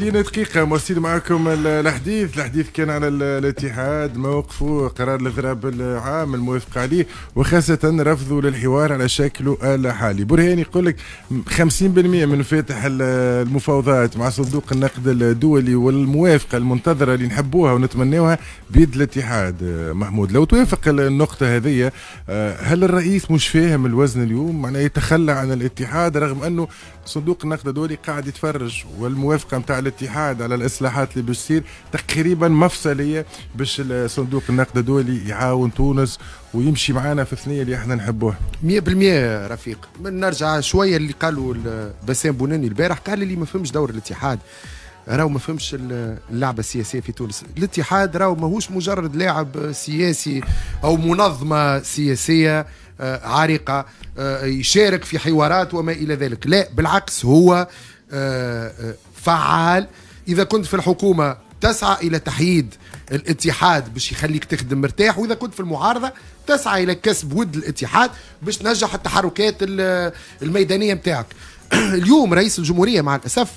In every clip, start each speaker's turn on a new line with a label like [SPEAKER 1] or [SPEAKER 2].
[SPEAKER 1] دينا دقيقة مرسيد معكم الحديث، الحديث كان على الاتحاد موقفه قرار الاضراب العام الموافق عليه وخاصة رفضه للحوار على شكله الحالي، برهان يقول لك 50% من مفاتح المفاوضات مع صندوق النقد الدولي والموافقة المنتظرة اللي نحبوها ونتمناوها بيد الاتحاد، محمود لو توافق النقطة هذه آه، هل الرئيس مش فاهم الوزن اليوم؟ معناه يتخلى عن الاتحاد رغم أنه صندوق النقد الدولي قاعد يتفرج والموافقة نتاع الاتحاد على الاصلاحات اللي باش تصير تقريبا مفصليه باش صندوق النقد
[SPEAKER 2] الدولي يعاون تونس ويمشي معانا في الثنيه اللي احنا نحبوها 100% رفيق نرجع شويه اللي قالوا بسام بوناني البارح قال اللي ما فهمش دور الاتحاد راهو ما فهمش اللعبه السياسيه في تونس الاتحاد راهو ماهوش مجرد لاعب سياسي او منظمه سياسيه آه، عريقه آه، يشارك في حوارات وما الى ذلك لا بالعكس هو آه، آه، فعال اذا كنت في الحكومه تسعى الى تحييد الاتحاد باش يخليك تخدم مرتاح واذا كنت في المعارضه تسعى الى كسب ود الاتحاد باش تنجح التحركات الميدانيه نتاعك اليوم رئيس الجمهوريه مع الاسف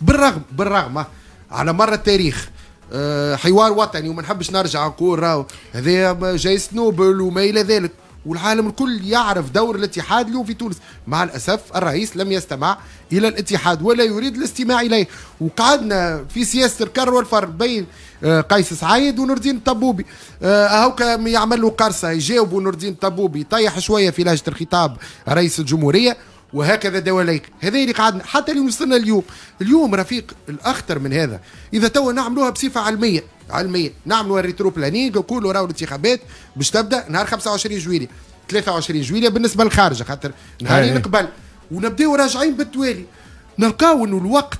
[SPEAKER 2] بالرغم بالرغم على مر التاريخ آه، حوار وطني وما نحبش نرجع نقول راهو هذا جايزة نوبل وما الى ذلك والعالم الكل يعرف دور الاتحاد اليوم في تونس مع الأسف الرئيس لم يستمع إلى الاتحاد ولا يريد الاستماع إليه وقعدنا في سياسة الكر والفر بين آه، قيس سعيد ونور الدين الطبوبي هاوكا آه، يعمل له قرصة يجاوبوا نور الدين الطبوبي يطيح شوية في لهجة الخطاب رئيس الجمهورية وهكذا دواليك هذا اللي قعدنا حتى اللي وصلنا اليوم اليوم رفيق الاخطر من هذا اذا توا نعملوها بصفه علميه علميه نعملوا الريترو بلانينغ نقولوا راهو الانتخابات باش تبدا نهار 25 جويليه 23 جويليه بالنسبه للخارجه خاطر نهارين إيه. قبل ونبداو راجعين بالتوالي نلقاو انه الوقت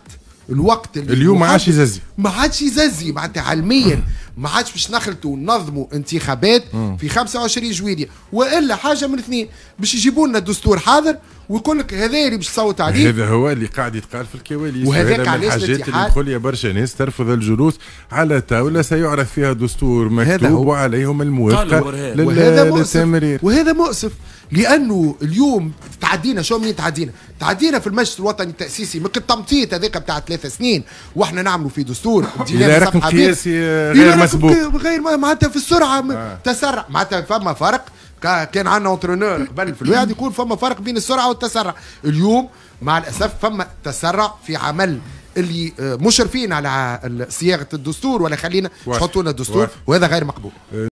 [SPEAKER 2] الوقت اللي اليوم ما عادش يززي ما عادش يززي معناتها علميا ما عادش باش نخلطوا ننظموا انتخابات في 25 جويليه والا حاجه من اثنين باش يجيبوا لنا دستور حاضر ويقول لك هذا اللي باش تصوت عليه هذا
[SPEAKER 1] هو اللي قاعد يتقال في الكواليس وهذاك علاش الحاجات اللي بقول برشا ناس ترفض الجلوس على طاوله سيعرف فيها دستور مكتوب وعليهم الموافقه وهذا مؤسف
[SPEAKER 2] وهذا مؤسف لانه اليوم تعدينا شو مين تعدينا تعدينا في المجلس الوطني التاسيسي من التمطيط هذاك بتاع ثلاث سنين واحنا نعملوا في دستور الى رقم قياسي غير مسبوق غير معناتها في السرعه آه. تسرع معناتها فما فرق كان عندنا اونترونور قبل في الواحد يقول فما فرق بين السرعه والتسرع اليوم مع الاسف فما تسرع في عمل اللي آه، مشرفين على صياغه الدستور ولا خلينا يحطوا لنا الدستور وهذا غير مقبول آه،